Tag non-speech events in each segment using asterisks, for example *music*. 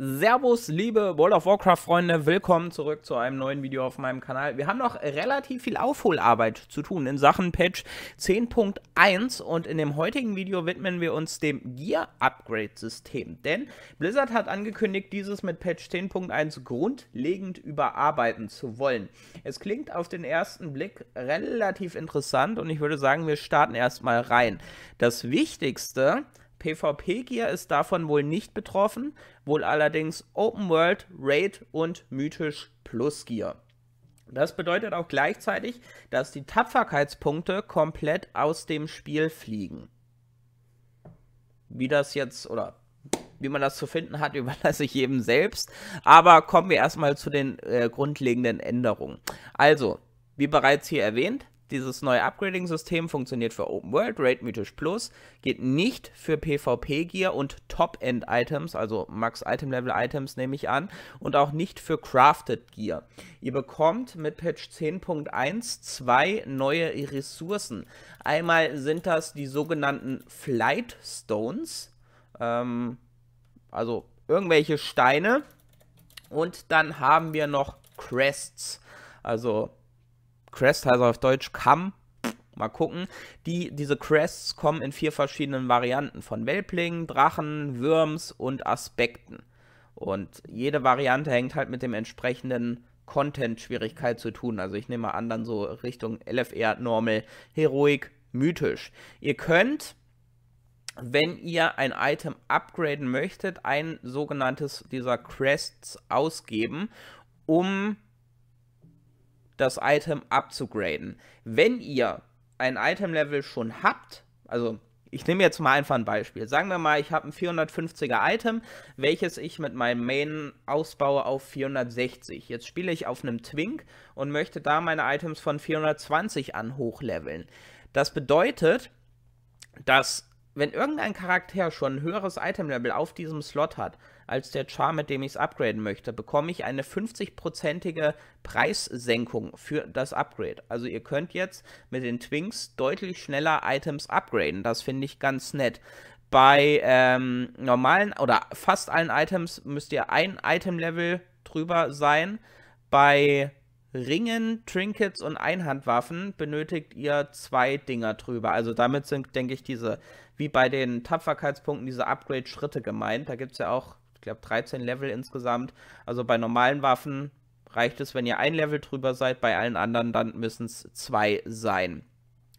Servus, liebe World of Warcraft-Freunde, willkommen zurück zu einem neuen Video auf meinem Kanal. Wir haben noch relativ viel Aufholarbeit zu tun in Sachen Patch 10.1 und in dem heutigen Video widmen wir uns dem Gear-Upgrade-System, denn Blizzard hat angekündigt, dieses mit Patch 10.1 grundlegend überarbeiten zu wollen. Es klingt auf den ersten Blick relativ interessant und ich würde sagen, wir starten erstmal rein. Das Wichtigste PvP-Gear ist davon wohl nicht betroffen, wohl allerdings Open World, Raid und Mythisch Plus Gear. Das bedeutet auch gleichzeitig, dass die Tapferkeitspunkte komplett aus dem Spiel fliegen. Wie das jetzt oder wie man das zu finden hat, *laughs* überlasse ich jedem selbst. Aber kommen wir erstmal zu den äh, grundlegenden Änderungen. Also, wie bereits hier erwähnt, dieses neue Upgrading-System funktioniert für Open World, Raid Mythisch Plus, geht nicht für PvP-Gear und Top-End-Items, also Max-Item-Level-Items nehme ich an, und auch nicht für Crafted Gear. Ihr bekommt mit Patch 10.1 zwei neue Ressourcen. Einmal sind das die sogenannten Flight Stones, ähm, also irgendwelche Steine, und dann haben wir noch Crests, also Crest heißt also auf Deutsch Kamm. Mal gucken. Die, diese Crests kommen in vier verschiedenen Varianten von Welplingen, Drachen, Würms und Aspekten. Und jede Variante hängt halt mit dem entsprechenden Content-Schwierigkeit zu tun. Also ich nehme mal an, dann so Richtung LFR, Normal, Heroic, Mythisch. Ihr könnt, wenn ihr ein Item upgraden möchtet, ein sogenanntes dieser Crests ausgeben, um das Item abzugraden. Wenn ihr ein Item-Level schon habt, also ich nehme jetzt mal einfach ein Beispiel. Sagen wir mal, ich habe ein 450er Item, welches ich mit meinem Main ausbaue auf 460. Jetzt spiele ich auf einem Twink und möchte da meine Items von 420 an hochleveln. Das bedeutet, dass wenn irgendein Charakter schon ein höheres Item-Level auf diesem Slot hat, als der Char, mit dem ich es upgraden möchte, bekomme ich eine 50-prozentige Preissenkung für das Upgrade. Also ihr könnt jetzt mit den Twinks deutlich schneller Items upgraden. Das finde ich ganz nett. Bei ähm, normalen oder fast allen Items müsst ihr ein Item-Level drüber sein. Bei Ringen, Trinkets und Einhandwaffen benötigt ihr zwei Dinger drüber. Also damit sind, denke ich, diese, wie bei den Tapferkeitspunkten, diese Upgrade-Schritte gemeint. Da gibt es ja auch ich glaube 13 Level insgesamt. Also bei normalen Waffen reicht es, wenn ihr ein Level drüber seid, bei allen anderen dann müssen es zwei sein.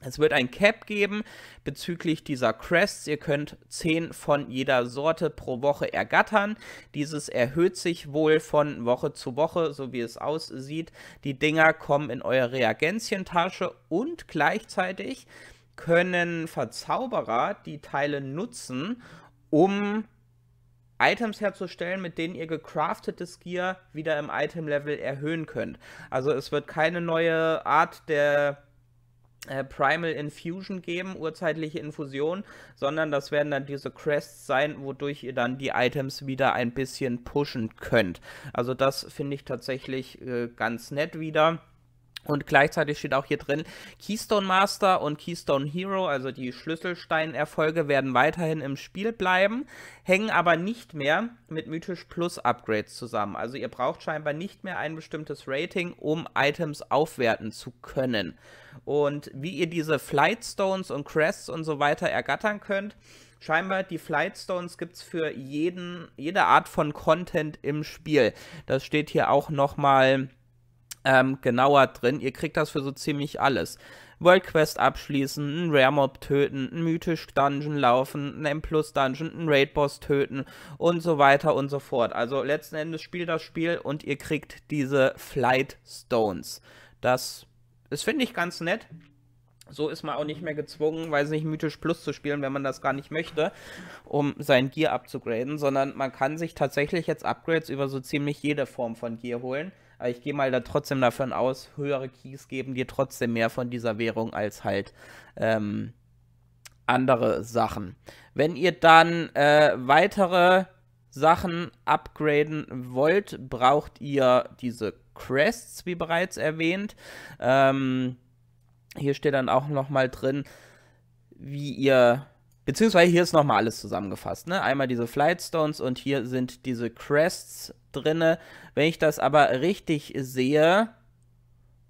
Es wird ein Cap geben bezüglich dieser Crests. Ihr könnt 10 von jeder Sorte pro Woche ergattern. Dieses erhöht sich wohl von Woche zu Woche, so wie es aussieht. Die Dinger kommen in eure Reagenzientasche und gleichzeitig können Verzauberer die Teile nutzen, um Items herzustellen, mit denen ihr gecraftetes Gear wieder im Item-Level erhöhen könnt. Also es wird keine neue Art der äh, Primal Infusion geben, urzeitliche Infusion, sondern das werden dann diese Crests sein, wodurch ihr dann die Items wieder ein bisschen pushen könnt. Also das finde ich tatsächlich äh, ganz nett wieder. Und gleichzeitig steht auch hier drin, Keystone Master und Keystone Hero, also die Schlüsselsteinerfolge, werden weiterhin im Spiel bleiben, hängen aber nicht mehr mit Mythisch Plus Upgrades zusammen. Also ihr braucht scheinbar nicht mehr ein bestimmtes Rating, um Items aufwerten zu können. Und wie ihr diese Flightstones und Crests und so weiter ergattern könnt, scheinbar die Flightstones gibt es für jeden, jede Art von Content im Spiel. Das steht hier auch nochmal ähm, genauer drin. Ihr kriegt das für so ziemlich alles. World Quest abschließen, einen Rare Mob töten, einen mythisch Dungeon laufen, einen M Plus Dungeon, einen Raid Boss töten und so weiter und so fort. Also letzten Endes spielt das Spiel und ihr kriegt diese Flight Stones. Das, das finde ich ganz nett. So ist man auch nicht mehr gezwungen, weiß nicht, mythisch Plus zu spielen, wenn man das gar nicht möchte, um sein Gear abzugraden, sondern man kann sich tatsächlich jetzt Upgrades über so ziemlich jede Form von Gear holen. Aber ich gehe mal da trotzdem davon aus, höhere Keys geben dir trotzdem mehr von dieser Währung als halt ähm, andere Sachen. Wenn ihr dann äh, weitere Sachen upgraden wollt, braucht ihr diese Crests, wie bereits erwähnt. Ähm, hier steht dann auch nochmal drin, wie ihr Beziehungsweise hier ist nochmal alles zusammengefasst. Ne? Einmal diese Flightstones und hier sind diese Crests drinne. Wenn ich das aber richtig sehe,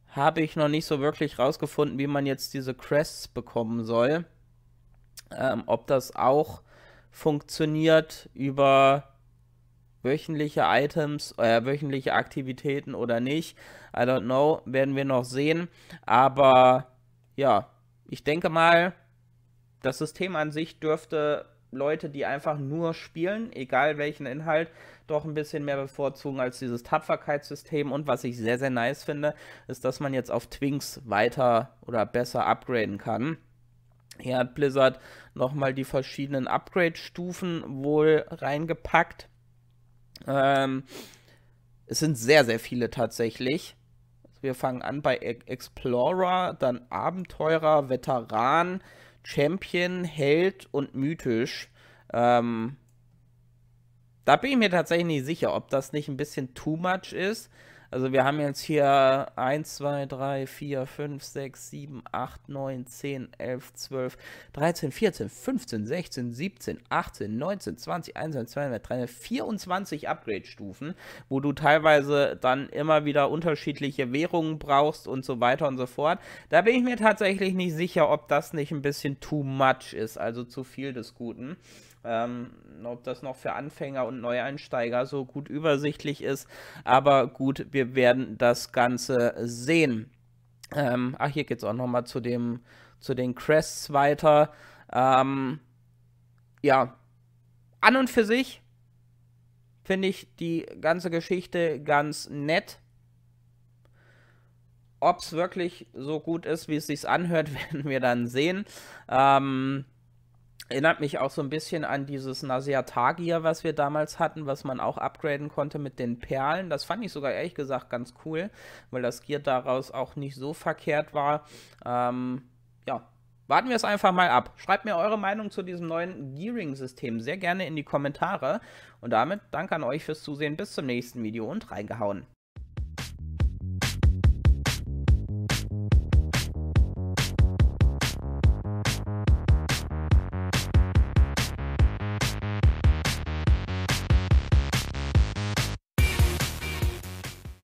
habe ich noch nicht so wirklich rausgefunden, wie man jetzt diese Crests bekommen soll. Ähm, ob das auch funktioniert über wöchentliche Items, äh, wöchentliche Aktivitäten oder nicht. I don't know, werden wir noch sehen. Aber ja, ich denke mal, das System an sich dürfte Leute, die einfach nur spielen, egal welchen Inhalt, doch ein bisschen mehr bevorzugen als dieses Tapferkeitssystem. Und was ich sehr, sehr nice finde, ist, dass man jetzt auf Twinks weiter oder besser upgraden kann. Hier hat Blizzard nochmal die verschiedenen Upgrade-Stufen wohl reingepackt. Ähm, es sind sehr, sehr viele tatsächlich. Wir fangen an bei Explorer, dann Abenteurer, Veteran, Champion, Held und mythisch. Ähm, da bin ich mir tatsächlich nicht sicher, ob das nicht ein bisschen too much ist. Also wir haben jetzt hier 1, 2, 3, 4, 5, 6, 7, 8, 9, 10, 11, 12, 13, 14, 15, 16, 17, 18, 19, 20, 21, 22, 23, 24 Upgrade-Stufen, wo du teilweise dann immer wieder unterschiedliche Währungen brauchst und so weiter und so fort. Da bin ich mir tatsächlich nicht sicher, ob das nicht ein bisschen too much ist, also zu viel des Guten. Ähm, ob das noch für Anfänger und Neueinsteiger so gut übersichtlich ist. Aber gut, wir werden das Ganze sehen. Ähm, ach, hier geht es auch nochmal zu, zu den Crests weiter. Ähm, ja, an und für sich finde ich die ganze Geschichte ganz nett. Ob es wirklich so gut ist, wie es sich anhört, *laughs* werden wir dann sehen. Ähm, Erinnert mich auch so ein bisschen an dieses Nasea Tagia, was wir damals hatten, was man auch upgraden konnte mit den Perlen. Das fand ich sogar ehrlich gesagt ganz cool, weil das Gear daraus auch nicht so verkehrt war. Ähm, ja, Warten wir es einfach mal ab. Schreibt mir eure Meinung zu diesem neuen Gearing-System sehr gerne in die Kommentare. Und damit danke an euch fürs Zusehen. Bis zum nächsten Video und reingehauen.